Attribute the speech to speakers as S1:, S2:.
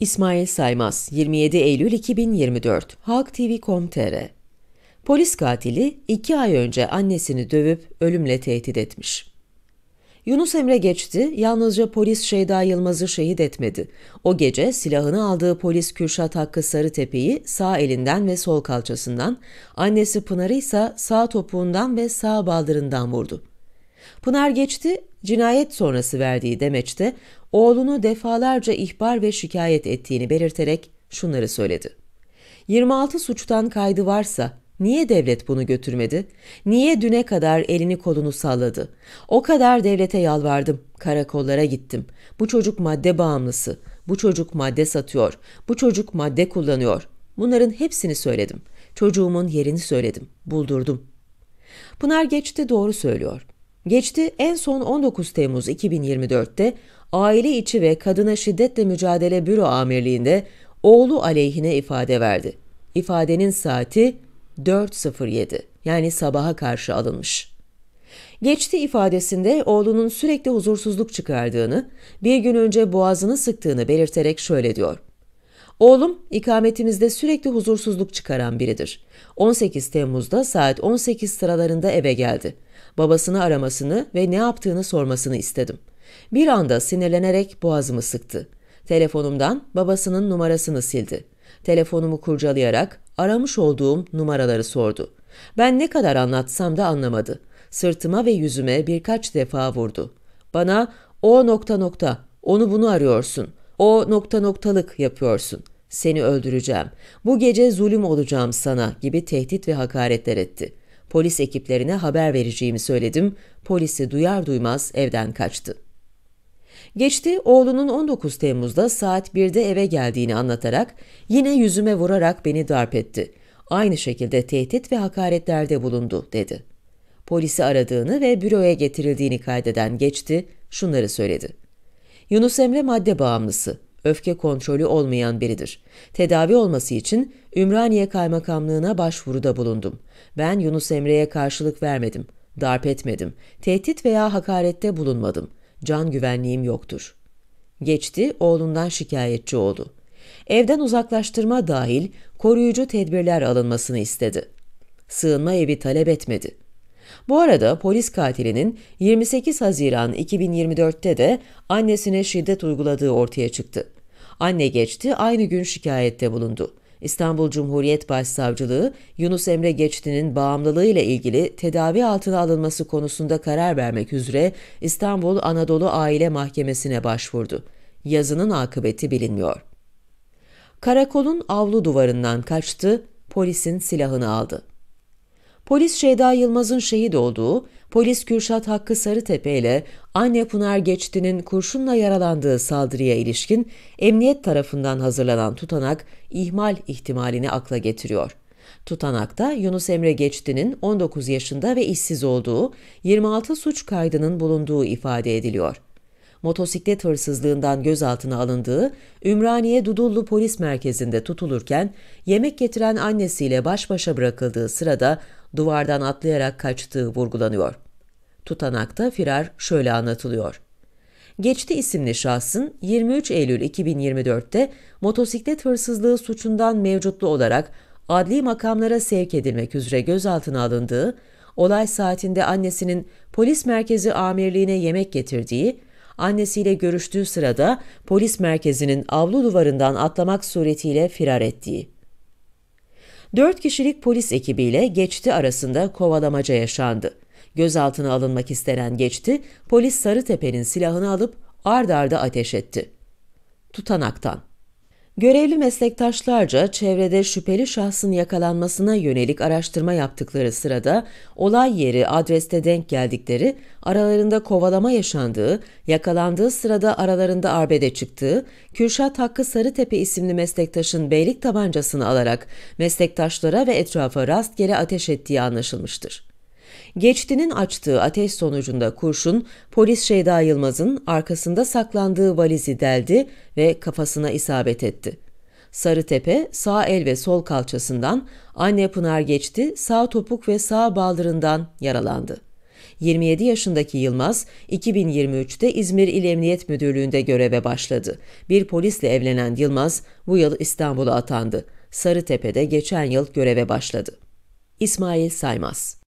S1: İsmail Saymaz, 27 Eylül 2024, Halk TV.com.tr Polis katili iki ay önce annesini dövüp ölümle tehdit etmiş. Yunus Emre geçti, yalnızca polis Şeyda Yılmaz'ı şehit etmedi. O gece silahını aldığı polis Kürşat Hakkı Sarıtepe'yi sağ elinden ve sol kalçasından, annesi Pınar'ı ise sağ topuğundan ve sağ baldırından vurdu. Pınar geçti, cinayet sonrası verdiği demeçte oğlunu defalarca ihbar ve şikayet ettiğini belirterek şunları söyledi. 26 suçtan kaydı varsa niye devlet bunu götürmedi? Niye düne kadar elini kolunu salladı? O kadar devlete yalvardım, karakollara gittim. Bu çocuk madde bağımlısı, bu çocuk madde satıyor, bu çocuk madde kullanıyor. Bunların hepsini söyledim. Çocuğumun yerini söyledim, buldurdum. Pınar geçti doğru söylüyor. Geçti en son 19 Temmuz 2024'te Aile içi ve Kadına Şiddetle Mücadele Büro Amirliği'nde oğlu aleyhine ifade verdi. İfadenin saati 4.07 yani sabaha karşı alınmış. Geçti ifadesinde oğlunun sürekli huzursuzluk çıkardığını, bir gün önce boğazını sıktığını belirterek şöyle diyor. Oğlum ikametimizde sürekli huzursuzluk çıkaran biridir. 18 Temmuz'da saat 18 sıralarında eve geldi. Babasını aramasını ve ne yaptığını sormasını istedim.'' Bir anda sinirlenerek boğazımı sıktı. Telefonumdan babasının numarasını sildi. Telefonumu kurcalayarak aramış olduğum numaraları sordu. Ben ne kadar anlatsam da anlamadı. Sırtıma ve yüzüme birkaç defa vurdu. Bana o nokta nokta, onu bunu arıyorsun. O nokta noktalık yapıyorsun. Seni öldüreceğim. Bu gece zulüm olacağım sana gibi tehdit ve hakaretler etti. Polis ekiplerine haber vereceğimi söyledim. Polisi duyar duymaz evden kaçtı. Geçti oğlunun 19 Temmuz'da saat 1'de eve geldiğini anlatarak yine yüzüme vurarak beni darp etti. Aynı şekilde tehdit ve hakaretlerde bulundu dedi. Polisi aradığını ve büroya getirildiğini kaydeden geçti şunları söyledi. Yunus Emre madde bağımlısı, öfke kontrolü olmayan biridir. Tedavi olması için Ümraniye Kaymakamlığına başvuruda bulundum. Ben Yunus Emre'ye karşılık vermedim, darp etmedim, tehdit veya hakarette bulunmadım.'' Can güvenliğim yoktur. Geçti, oğlundan şikayetçi oldu. Evden uzaklaştırma dahil koruyucu tedbirler alınmasını istedi. Sığınma evi talep etmedi. Bu arada polis katilinin 28 Haziran 2024'te de annesine şiddet uyguladığı ortaya çıktı. Anne geçti aynı gün şikayette bulundu. İstanbul Cumhuriyet Başsavcılığı, Yunus Emre Geçti'nin bağımlılığı ile ilgili tedavi altına alınması konusunda karar vermek üzere İstanbul Anadolu Aile Mahkemesi'ne başvurdu. Yazının akıbeti bilinmiyor. Karakolun avlu duvarından kaçtı, polisin silahını aldı. Polis Şeyda Yılmaz'ın şehit olduğu, polis Kürşat Hakkı Sarıtepe ile anne Pınar Geçti'nin kurşunla yaralandığı saldırıya ilişkin emniyet tarafından hazırlanan tutanak ihmal ihtimalini akla getiriyor. Tutanakta Yunus Emre Geçti'nin 19 yaşında ve işsiz olduğu, 26 suç kaydının bulunduğu ifade ediliyor motosiklet hırsızlığından gözaltına alındığı Ümraniye Dudullu Polis Merkezi'nde tutulurken yemek getiren annesiyle baş başa bırakıldığı sırada duvardan atlayarak kaçtığı vurgulanıyor. Tutanakta firar şöyle anlatılıyor. Geçti isimli şahsın 23 Eylül 2024'te motosiklet hırsızlığı suçundan mevcutlu olarak adli makamlara sevk edilmek üzere gözaltına alındığı, olay saatinde annesinin polis merkezi amirliğine yemek getirdiği, annesiyle görüştüğü sırada polis merkezinin avlu duvarından atlamak suretiyle firar ettiği. 4 kişilik polis ekibiyle geçti arasında kovalamaca yaşandı. Gözaltına alınmak istenen geçti, polis Sarıtepe'nin silahını alıp ard arda ateş etti. Tutanaktan Görevli meslektaşlarca çevrede şüpheli şahsın yakalanmasına yönelik araştırma yaptıkları sırada olay yeri adreste denk geldikleri, aralarında kovalama yaşandığı, yakalandığı sırada aralarında arbede çıktığı, Kürşat Hakkı Sarıtepe isimli meslektaşın beylik tabancasını alarak meslektaşlara ve etrafa rastgele ateş ettiği anlaşılmıştır. Geçtinin açtığı ateş sonucunda kurşun polis Şeyda Yılmaz'ın arkasında saklandığı valizi deldi ve kafasına isabet etti. Sarıtepe sağ el ve sol kalçasından, Anne Pınar Geçti sağ topuk ve sağ baldırından yaralandı. 27 yaşındaki Yılmaz, 2023'te İzmir İl Emniyet Müdürlüğü'nde göreve başladı. Bir polisle evlenen Yılmaz, bu yıl İstanbul'a atandı. Sarıtepe'de geçen yıl göreve başladı. İsmail Saymaz